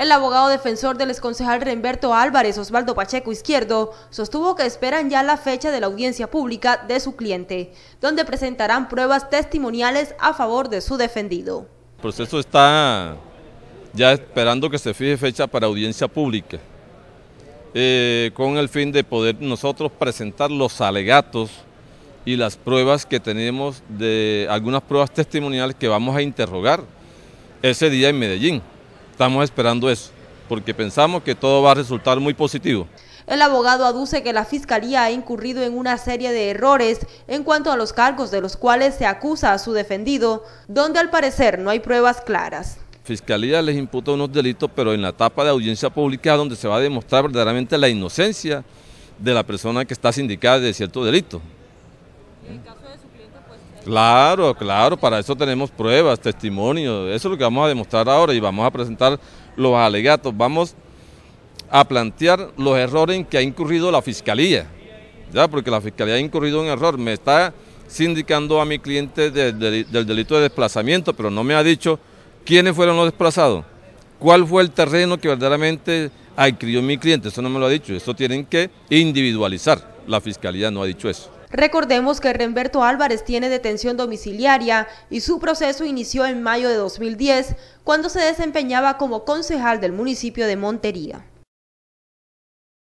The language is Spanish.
El abogado defensor del concejal Renberto Álvarez, Osvaldo Pacheco Izquierdo, sostuvo que esperan ya la fecha de la audiencia pública de su cliente, donde presentarán pruebas testimoniales a favor de su defendido. El proceso está ya esperando que se fije fecha para audiencia pública, eh, con el fin de poder nosotros presentar los alegatos y las pruebas que tenemos de algunas pruebas testimoniales que vamos a interrogar ese día en Medellín. Estamos esperando eso, porque pensamos que todo va a resultar muy positivo. El abogado aduce que la Fiscalía ha incurrido en una serie de errores en cuanto a los cargos de los cuales se acusa a su defendido, donde al parecer no hay pruebas claras. Fiscalía les imputa unos delitos, pero en la etapa de audiencia pública donde se va a demostrar verdaderamente la inocencia de la persona que está sindicada de cierto delito. Pues, claro, claro, para eso tenemos pruebas, testimonios, eso es lo que vamos a demostrar ahora y vamos a presentar los alegatos, vamos a plantear los errores en que ha incurrido la fiscalía, ya, porque la fiscalía ha incurrido en error, me está sindicando a mi cliente del delito de desplazamiento, pero no me ha dicho quiénes fueron los desplazados, cuál fue el terreno que verdaderamente adquirió mi cliente, eso no me lo ha dicho, eso tienen que individualizar, la fiscalía no ha dicho eso. Recordemos que Renberto Álvarez tiene detención domiciliaria y su proceso inició en mayo de 2010 cuando se desempeñaba como concejal del municipio de Montería.